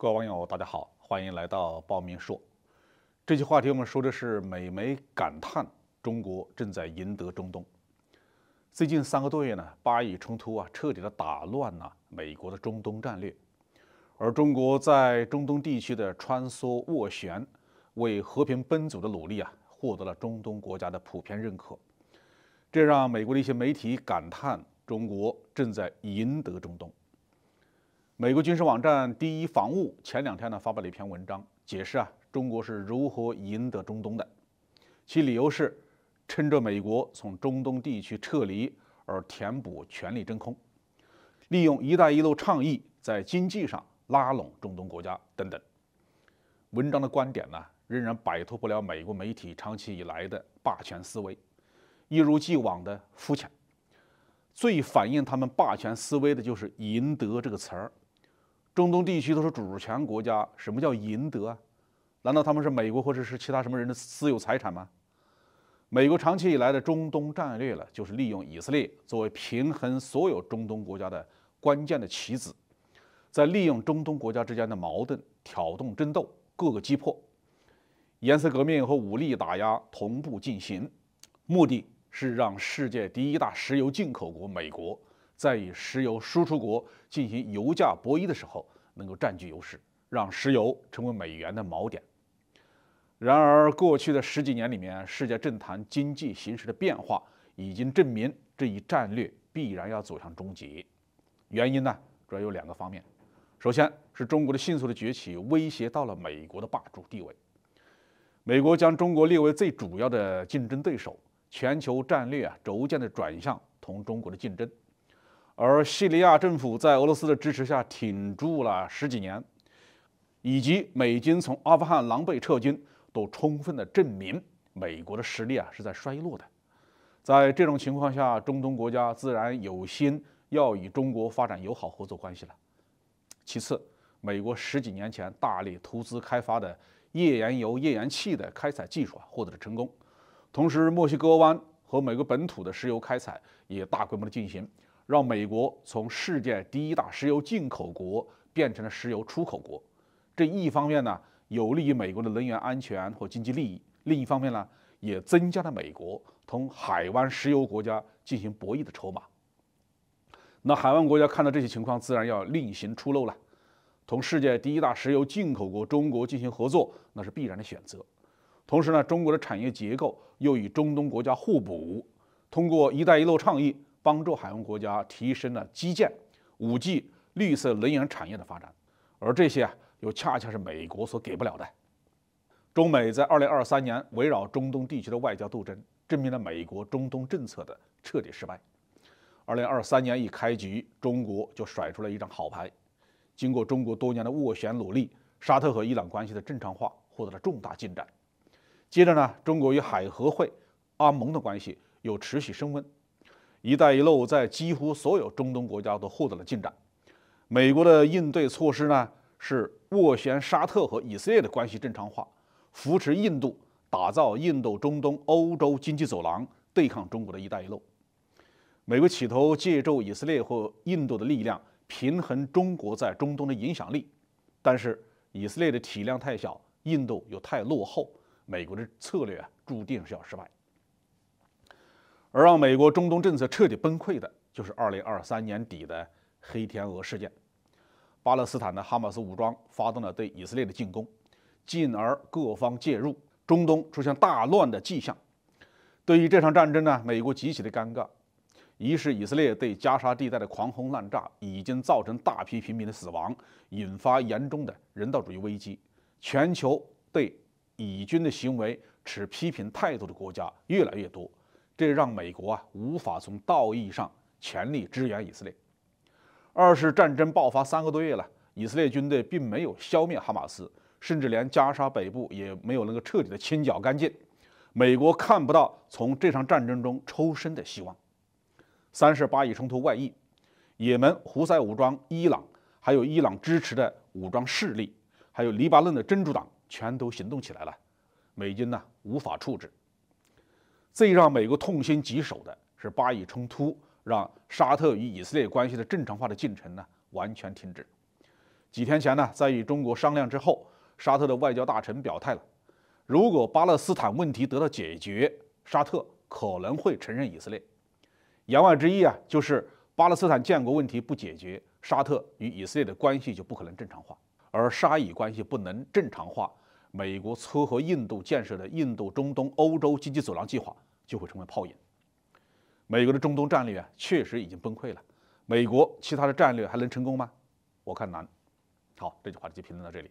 各位网友，大家好，欢迎来到《报名说》。这期话题，我们说的是美媒感叹中国正在赢得中东。最近三个多月呢，巴以冲突啊，彻底的打乱了美国的中东战略，而中国在中东地区的穿梭斡旋，为和平奔走的努力啊，获得了中东国家的普遍认可，这让美国的一些媒体感叹：中国正在赢得中东。美国军事网站第一防务前两天呢，发表了一篇文章，解释啊，中国是如何赢得中东的。其理由是，趁着美国从中东地区撤离而填补权力真空，利用“一带一路”倡议在经济上拉拢中东国家等等。文章的观点呢，仍然摆脱不了美国媒体长期以来的霸权思维，一如既往的肤浅。最反映他们霸权思维的就是“赢得”这个词儿。中东地区都是主权国家，什么叫赢得啊？难道他们是美国或者是其他什么人的私有财产吗？美国长期以来的中东战略呢，就是利用以色列作为平衡所有中东国家的关键的棋子，在利用中东国家之间的矛盾挑动争斗，各个击破，颜色革命和武力打压同步进行，目的是让世界第一大石油进口国美国。在与石油输出国进行油价博弈的时候，能够占据优势，让石油成为美元的锚点。然而，过去的十几年里面，世界政坛、经济形势的变化已经证明这一战略必然要走向终结。原因呢，主要有两个方面：首先是中国的迅速的崛起威胁到了美国的霸主地位，美国将中国列为最主要的竞争对手，全球战略啊逐渐的转向同中国的竞争。而叙利亚政府在俄罗斯的支持下挺住了十几年，以及美军从阿富汗狼狈撤军，都充分的证明美国的实力啊是在衰落的。在这种情况下，中东国家自然有心要与中国发展友好合作关系了。其次，美国十几年前大力投资开发的页岩油、页岩气的开采技术啊获得了成功，同时墨西哥湾和美国本土的石油开采也大规模的进行。让美国从世界第一大石油进口国变成了石油出口国，这一方面呢有利于美国的能源安全和经济利益；另一方面呢，也增加了美国同海湾石油国家进行博弈的筹码。那海湾国家看到这些情况，自然要另行出路了，同世界第一大石油进口国中国进行合作，那是必然的选择。同时呢，中国的产业结构又与中东国家互补，通过“一带一路”倡议。帮助海湾国家提升了基建、五 G、绿色能源产业的发展，而这些啊，又恰恰是美国所给不了的。中美在二零二三年围绕中东地区的外交斗争，证明了美国中东政策的彻底失败。二零二三年一开局，中国就甩出了一张好牌。经过中国多年的斡旋努力，沙特和伊朗关系的正常化获得了重大进展。接着呢，中国与海合会、阿盟的关系又持续升温。“一带一路”在几乎所有中东国家都获得了进展。美国的应对措施呢，是斡旋沙特和以色列的关系正常化，扶持印度，打造印度中东欧洲经济走廊，对抗中国的一带一路。美国企图借助以色列或印度的力量，平衡中国在中东的影响力。但是，以色列的体量太小，印度又太落后，美国的策略啊，注定是要失败。而让美国中东政策彻底崩溃的就是2023年底的黑天鹅事件，巴勒斯坦的哈马斯武装发动了对以色列的进攻，进而各方介入，中东出现大乱的迹象。对于这场战争呢，美国极其的尴尬。一是以色列对加沙地带的狂轰滥炸已经造成大批平民的死亡，引发严重的人道主义危机。全球对以军的行为持批评态度的国家越来越多。这让美国啊无法从道义上全力支援以色列。二是战争爆发三个多月了，以色列军队并没有消灭哈马斯，甚至连加沙北部也没有能够彻底的清剿干净，美国看不到从这场战争中抽身的希望。三是巴以冲突外溢，也门胡塞武装、伊朗还有伊朗支持的武装势力，还有黎巴嫩的真主党全都行动起来了，美军呢无法处置。最让美国痛心疾首的是，巴以冲突让沙特与以色列关系的正常化的进程呢完全停止。几天前呢，在与中国商量之后，沙特的外交大臣表态了：如果巴勒斯坦问题得到解决，沙特可能会承认以色列。言外之意啊，就是巴勒斯坦建国问题不解决，沙特与以色列的关系就不可能正常化。而沙以关系不能正常化，美国撮合印度建设的印度中东欧洲经济走廊计划。就会成为泡影。美国的中东战略啊，确实已经崩溃了。美国其他的战略还能成功吗？我看难。好，这句话就评论到这里。